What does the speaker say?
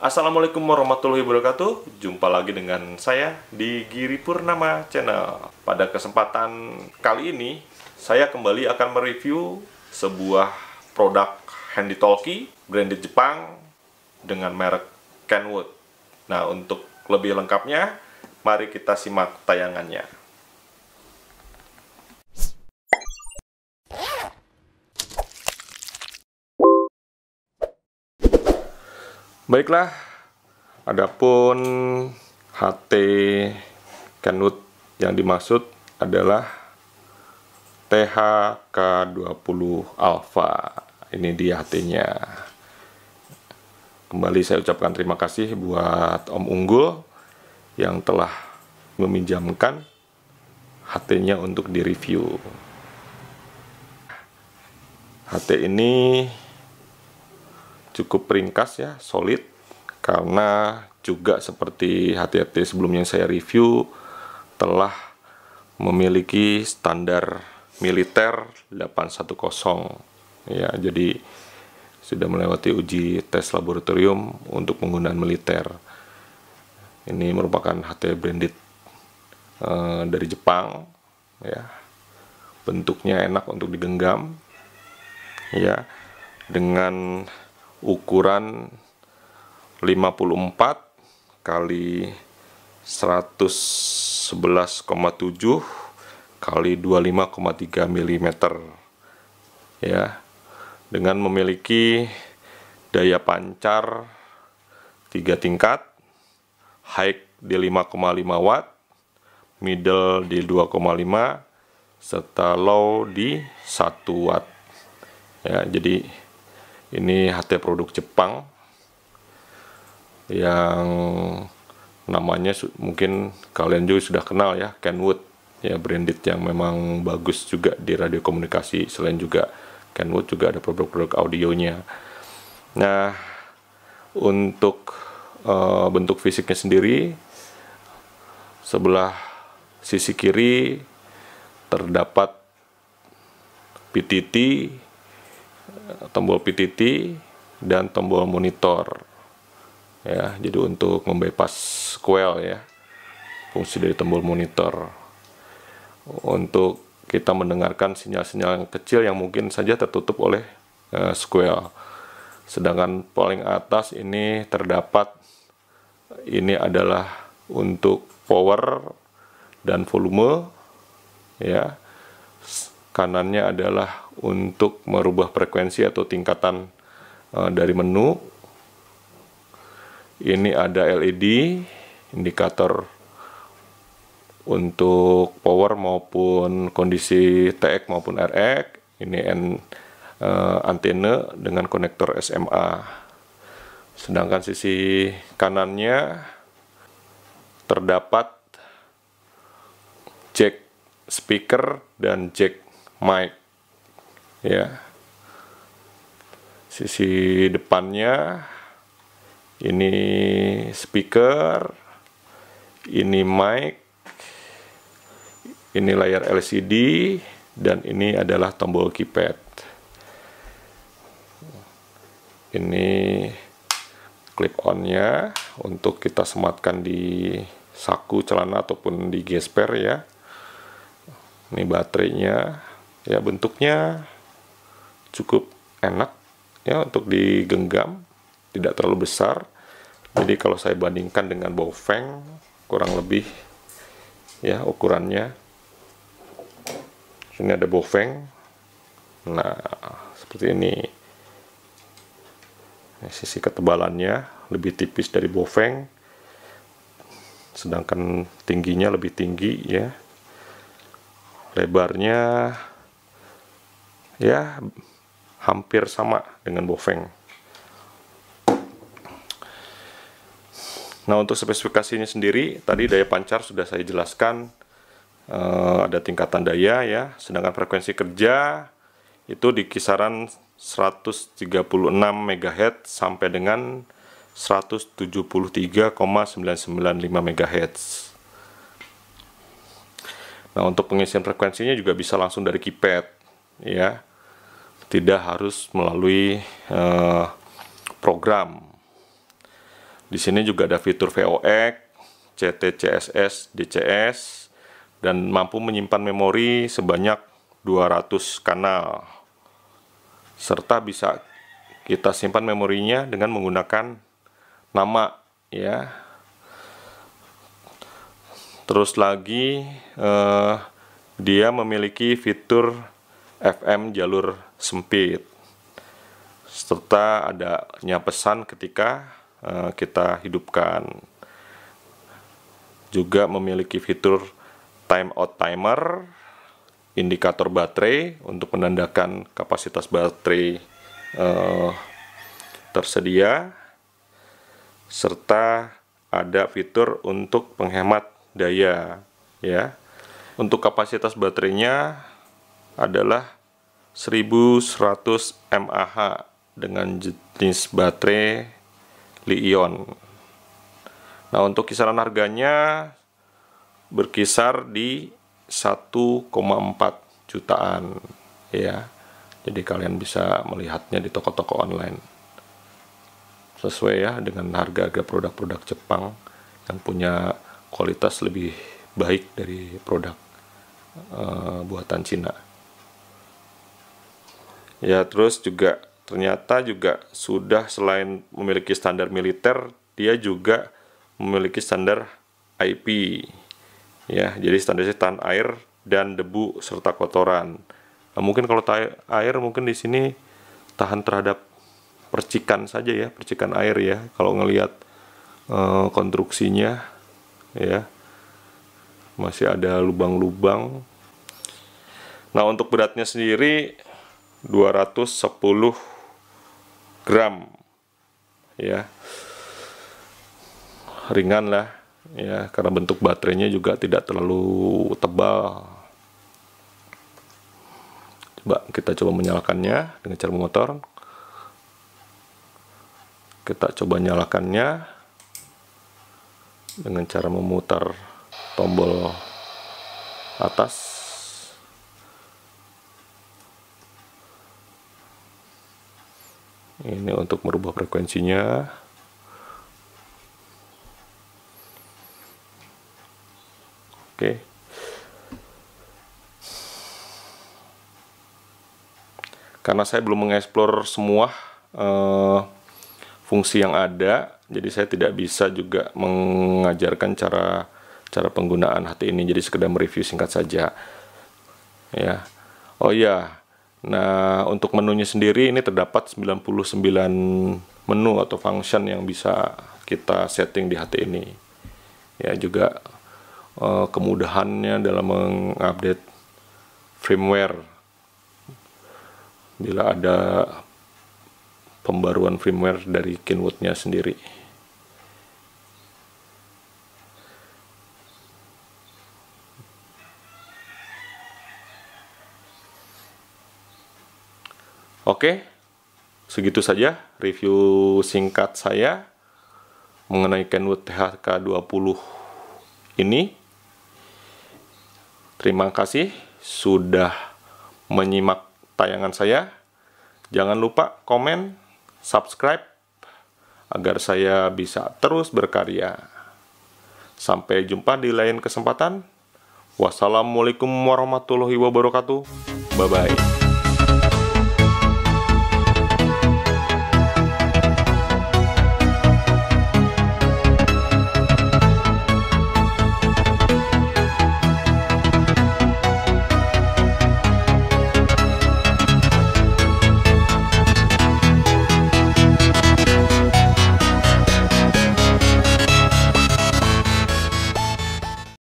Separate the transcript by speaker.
Speaker 1: Assalamualaikum warahmatullahi wabarakatuh. Jumpa lagi dengan saya di Giri Purnama Channel. Pada kesempatan kali ini, saya kembali akan mereview sebuah produk handy talkie branded Jepang dengan merek Kenwood. Nah, untuk lebih lengkapnya, mari kita simak tayangannya. Baiklah, adapun HT Kanut yang dimaksud adalah THK20 Alpha Ini dia HT-nya. Kembali saya ucapkan terima kasih buat Om Unggul yang telah meminjamkan HT-nya untuk direview. HT ini cukup ringkas ya, solid karena juga seperti hati-hati sebelumnya saya review telah memiliki standar militer 810 ya jadi sudah melewati uji tes laboratorium untuk penggunaan militer ini merupakan HT branded e, dari Jepang ya bentuknya enak untuk digenggam ya dengan ukuran 54 kali 111,7 kali 25,3 mm ya dengan memiliki daya pancar 3 tingkat high di 5,5 watt middle di 2,5 serta low di 1 watt ya jadi ini HT produk Jepang yang namanya mungkin kalian juga sudah kenal ya, Kenwood. Ya branded yang memang bagus juga di radio komunikasi selain juga Kenwood juga ada produk-produk audionya. Nah, untuk uh, bentuk fisiknya sendiri sebelah sisi kiri terdapat PTT tombol PTT dan tombol monitor ya jadi untuk membebas kuel ya fungsi dari tombol monitor untuk kita mendengarkan sinyal-sinyal kecil yang mungkin saja tertutup oleh uh, square sedangkan paling atas ini terdapat ini adalah untuk power dan volume ya kanannya adalah untuk merubah frekuensi atau tingkatan uh, dari menu. Ini ada LED, indikator untuk power maupun kondisi TX maupun RX. Ini N, uh, eh, antena dengan konektor SMA. Sedangkan sisi kanannya terdapat jack speaker dan jack mic ya sisi depannya ini speaker ini mic ini layar LCD dan ini adalah tombol keypad ini clip on nya untuk kita sematkan di saku celana ataupun di gesper ya ini baterainya ya bentuknya cukup enak ya untuk digenggam, tidak terlalu besar. Jadi kalau saya bandingkan dengan bofeng kurang lebih ya ukurannya. Ini ada bofeng Nah, seperti ini. sisi ketebalannya lebih tipis dari bofeng Sedangkan tingginya lebih tinggi ya. Lebarnya ya hampir sama dengan Bofeng. Nah untuk spesifikasinya sendiri, tadi daya pancar sudah saya jelaskan, e, ada tingkatan daya ya, sedangkan frekuensi kerja itu di kisaran 136 MHz sampai dengan 173,995 MHz. Nah untuk pengisian frekuensinya juga bisa langsung dari keypad ya tidak harus melalui uh, program. Di sini juga ada fitur VOX, CSS, DCS, dan mampu menyimpan memori sebanyak 200 kanal. Serta bisa kita simpan memorinya dengan menggunakan nama ya. Terus lagi uh, dia memiliki fitur FM jalur sempit serta adanya pesan ketika eh, kita hidupkan juga memiliki fitur time out timer indikator baterai untuk menandakan kapasitas baterai uh, tersedia serta ada fitur untuk penghemat daya ya untuk kapasitas baterainya adalah 1100 mAh dengan jenis baterai Li-ion. Nah, untuk kisaran harganya berkisar di 1,4 jutaan ya. Jadi kalian bisa melihatnya di toko-toko online. Sesuai ya dengan harga-harga produk-produk Jepang yang punya kualitas lebih baik dari produk uh, buatan Cina ya terus juga ternyata juga sudah selain memiliki standar militer dia juga memiliki standar IP ya jadi standarnya tahan air dan debu serta kotoran nah, mungkin kalau air mungkin di sini tahan terhadap percikan saja ya percikan air ya kalau ngelihat e, konstruksinya ya masih ada lubang-lubang nah untuk beratnya sendiri 210 gram ya ringan lah ya karena bentuk baterainya juga tidak terlalu tebal coba kita coba menyalakannya dengan cara memotor kita coba nyalakannya dengan cara memutar tombol atas ini untuk merubah frekuensinya oke karena saya belum mengeksplor semua uh, fungsi yang ada jadi saya tidak bisa juga mengajarkan cara cara penggunaan HT ini jadi sekedar mereview singkat saja ya oh ya Nah, untuk menunya sendiri ini terdapat 99 menu atau function yang bisa kita setting di HT ini. Ya, juga uh, kemudahannya dalam mengupdate firmware. Bila ada pembaruan firmware dari Kenwood-nya sendiri. Oke, segitu saja review singkat saya mengenai Kenwood THK 20 ini. Terima kasih sudah menyimak tayangan saya. Jangan lupa komen, subscribe, agar saya bisa terus berkarya. Sampai jumpa di lain kesempatan. Wassalamualaikum warahmatullahi wabarakatuh. Bye-bye.